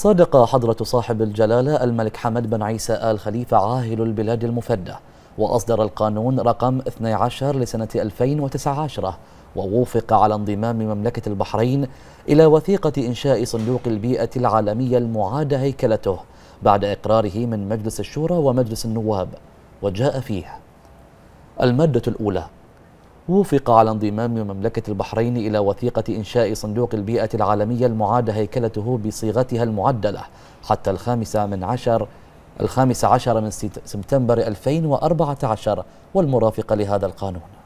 صادق حضرة صاحب الجلالة الملك حمد بن عيسى آل خليفة عاهل البلاد المفدى وأصدر القانون رقم 12 لسنة 2019 ووفق على انضمام مملكة البحرين إلى وثيقة إنشاء صندوق البيئة العالمية المعادة هيكلته بعد إقراره من مجلس الشورى ومجلس النواب وجاء فيه المادة الأولى وفق على انضمام مملكة البحرين إلى وثيقة إنشاء صندوق البيئة العالمية المعاد هيكلته بصيغتها المعدلة حتى الخامس من عشر الخامس عشر من سبتمبر 2014 والمرافقة لهذا القانون